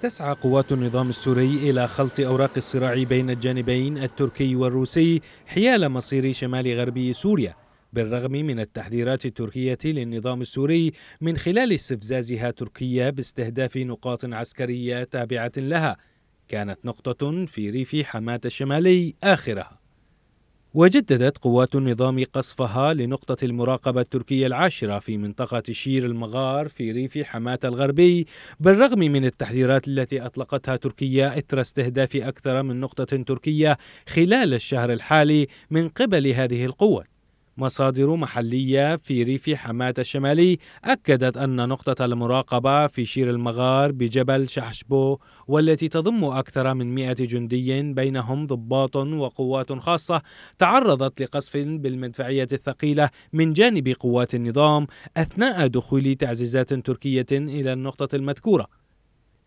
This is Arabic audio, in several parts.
تسعى قوات النظام السوري إلى خلط أوراق الصراع بين الجانبين التركي والروسي حيال مصير شمال غربي سوريا بالرغم من التحذيرات التركية للنظام السوري من خلال استفزازها تركيا باستهداف نقاط عسكرية تابعة لها كانت نقطة في ريف حماة الشمالي آخرها وجددت قوات النظام قصفها لنقطة المراقبة التركية العاشرة في منطقة شير المغار في ريف حماة الغربي بالرغم من التحذيرات التي أطلقتها تركيا إثر استهداف أكثر من نقطة تركية خلال الشهر الحالي من قبل هذه القوات مصادر محلية في ريف حماة الشمالي أكدت أن نقطة المراقبة في شير المغار بجبل شحشبو والتي تضم أكثر من 100 جندي بينهم ضباط وقوات خاصة تعرضت لقصف بالمدفعية الثقيلة من جانب قوات النظام أثناء دخول تعزيزات تركية إلى النقطة المذكورة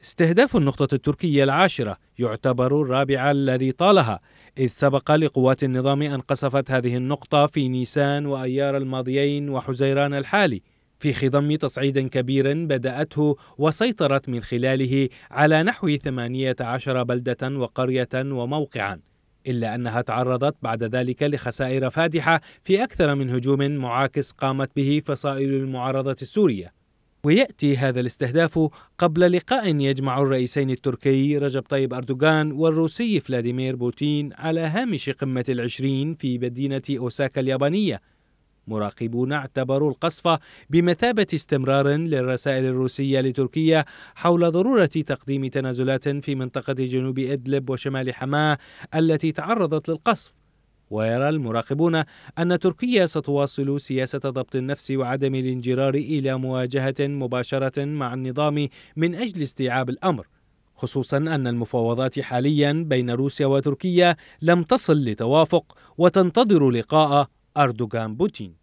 استهداف النقطة التركية العاشرة يعتبر الرابع الذي طالها إذ سبق لقوات النظام أن قصفت هذه النقطة في نيسان وأيار الماضيين وحزيران الحالي في خضم تصعيد كبير بدأته وسيطرت من خلاله على نحو 18 بلدة وقرية وموقعا إلا أنها تعرضت بعد ذلك لخسائر فادحة في أكثر من هجوم معاكس قامت به فصائل المعارضة السورية ويأتي هذا الاستهداف قبل لقاء يجمع الرئيسين التركي رجب طيب أردوغان والروسي فلاديمير بوتين على هامش قمة العشرين في مدينة أوساكا اليابانية مراقبون اعتبروا القصف بمثابة استمرار للرسائل الروسية لتركيا حول ضرورة تقديم تنازلات في منطقة جنوب إدلب وشمال حماه التي تعرضت للقصف ويرى المراقبون أن تركيا ستواصل سياسة ضبط النفس وعدم الانجرار إلى مواجهة مباشرة مع النظام من أجل استيعاب الأمر خصوصا أن المفاوضات حاليا بين روسيا وتركيا لم تصل لتوافق وتنتظر لقاء أردوغان بوتين